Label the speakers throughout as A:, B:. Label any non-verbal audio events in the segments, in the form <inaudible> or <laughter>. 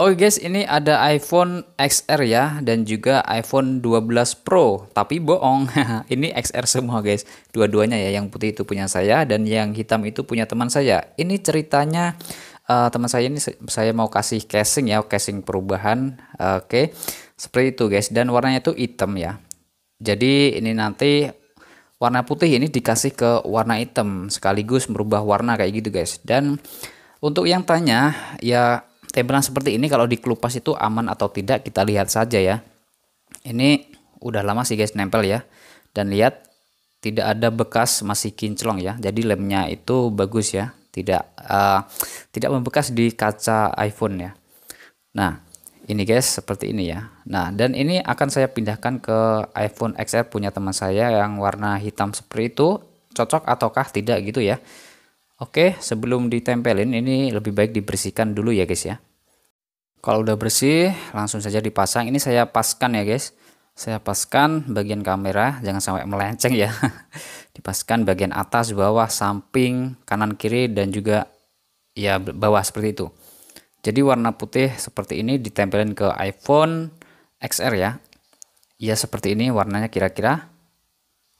A: Oke oh, guys, ini ada iPhone XR ya dan juga iPhone 12 Pro. Tapi bohong, <laughs> ini XR semua guys. Dua-duanya ya, yang putih itu punya saya dan yang hitam itu punya teman saya. Ini ceritanya uh, teman saya ini saya mau kasih casing ya, casing perubahan. Oke. Okay. Seperti itu guys dan warnanya itu hitam ya. Jadi ini nanti warna putih ini dikasih ke warna hitam sekaligus merubah warna kayak gitu guys. Dan untuk yang tanya ya tempelan seperti ini kalau dikelupas itu aman atau tidak kita lihat saja ya. Ini udah lama sih guys nempel ya. Dan lihat tidak ada bekas masih kinclong ya. Jadi lemnya itu bagus ya. Tidak uh, tidak membekas di kaca iPhone ya. Nah, ini guys seperti ini ya. Nah, dan ini akan saya pindahkan ke iPhone XR punya teman saya yang warna hitam seperti itu cocok ataukah tidak gitu ya. Oke, sebelum ditempelin ini lebih baik dibersihkan dulu ya guys ya. Kalau udah bersih, langsung saja dipasang. Ini saya paskan ya guys. Saya paskan bagian kamera, jangan sampai melenceng ya. <laughs> dipaskan bagian atas, bawah, samping, kanan, kiri, dan juga ya bawah seperti itu. Jadi warna putih seperti ini ditempelin ke iPhone XR ya. Ya seperti ini warnanya kira-kira.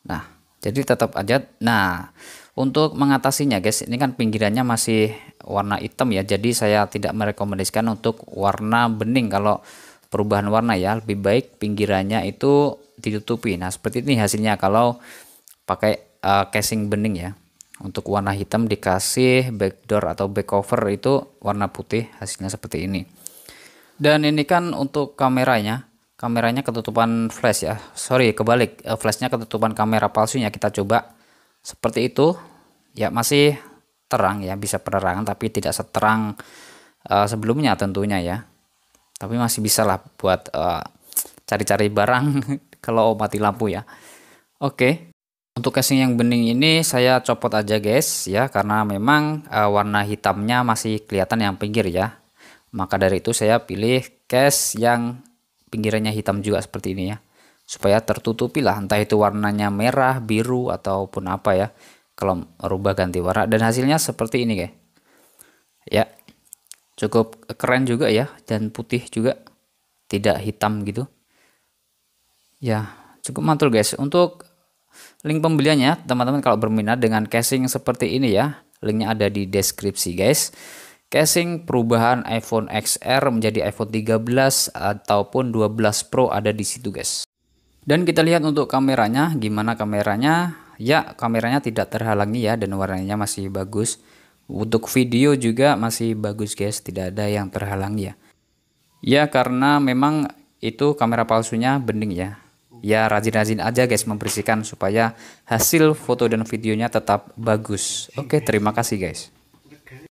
A: Nah, jadi tetap aja. Nah, untuk mengatasinya guys, ini kan pinggirannya masih warna hitam ya. Jadi saya tidak merekomendasikan untuk warna bening kalau perubahan warna ya. Lebih baik pinggirannya itu ditutupi. Nah, seperti ini hasilnya kalau pakai uh, casing bening ya. Untuk warna hitam dikasih backdoor atau back cover itu warna putih, hasilnya seperti ini. Dan ini kan untuk kameranya, kameranya ketutupan flash ya. Sorry, kebalik, eh, flashnya ketutupan kamera palsunya. Kita coba seperti itu ya masih terang ya bisa penerangan tapi tidak seterang uh, sebelumnya tentunya ya tapi masih bisa lah buat eh, cari-cari uh, barang <laughs> kalau mati lampu ya oke okay. untuk casing yang bening ini saya copot aja guys ya karena memang uh, warna hitamnya masih kelihatan yang pinggir ya maka dari itu saya pilih case yang pinggirannya hitam juga seperti ini ya supaya tertutupi lah entah itu warnanya merah biru ataupun apa ya kalau merubah ganti warna dan hasilnya seperti ini guys ya cukup keren juga ya dan putih juga tidak hitam gitu ya cukup mantul guys untuk link pembeliannya teman-teman kalau berminat dengan casing seperti ini ya linknya ada di deskripsi guys Casing perubahan iPhone XR menjadi iPhone 13 ataupun 12 Pro ada di situ guys. Dan kita lihat untuk kameranya, gimana kameranya? Ya, kameranya tidak terhalangi ya dan warnanya masih bagus. Untuk video juga masih bagus guys, tidak ada yang terhalangi ya. Ya, karena memang itu kamera palsunya bening ya. Ya, rajin-rajin aja guys membersihkan supaya hasil foto dan videonya tetap bagus. Oke, terima kasih guys.